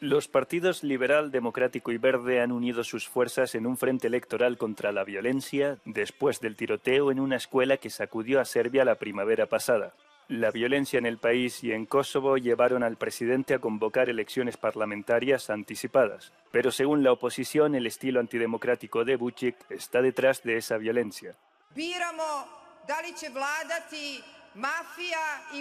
Los partidos liberal, democrático y verde han unido sus fuerzas en un frente electoral contra la violencia después del tiroteo en una escuela que sacudió a Serbia la primavera pasada. La violencia en el país y en Kosovo llevaron al presidente a convocar elecciones parlamentarias anticipadas, pero según la oposición el estilo antidemocrático de Vucic está detrás de esa violencia. mafia i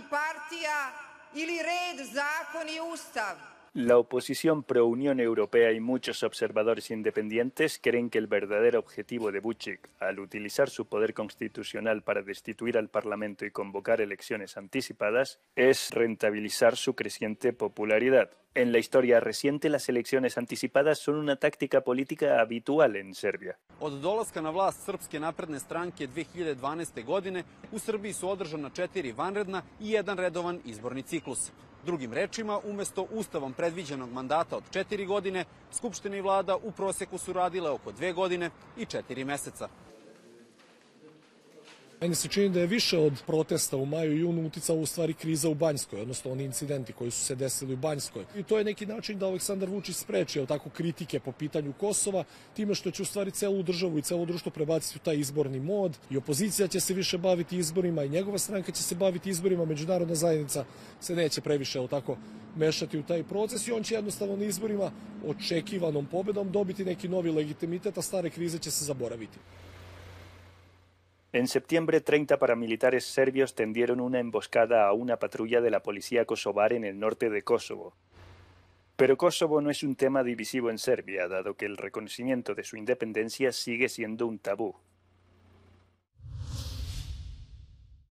ili red, zakon ustav. La oposición pro-Unión Europea y muchos observadores independientes creen que el verdadero objetivo de Vucic, al utilizar su poder constitucional para destituir al Parlamento y convocar elecciones anticipadas, es rentabilizar su creciente popularidad. En la historia reciente, las elecciones anticipadas son una táctica política habitual en Serbia. Od dolaska na vlast Srpske napredne stranke 2012. godine, u Srbiji su održana četiri vanredna i jedan redovan izborni ciklus. Drugim rečima, umesto ustavom predviđenog mandata od četiri godine, Skupština vlada u proseku su radile oko dve godine i četiri meseca. Meni se čini da je više od protesta u maju i junu uticao u stvari kriza u Banjskoj, odnosno oni incidenti koji su se desili u Banjskoj. I to je neki način da Aleksandar Vučić spreči tako kritike po pitanju Kosova, time što će u stvari celu državu i celo društvo prebaciti u taj izborni mod i opozicija će se više baviti izborima i njegova stranka će se baviti izborima, međunarodna zajednica se neće previše tako mešati u taj proces i on će jednostavno na izborima očekivanom pobedom dobiti neki novi legitimitet, a stare krize će se zaboraviti. En septiembre, 30 paramilitares serbios tendieron una emboscada a una patrulla de la policía kosovar en el norte de Kosovo. Pero Kosovo no es un tema divisivo en Serbia, dado que el reconocimiento de su independencia sigue siendo un tabú.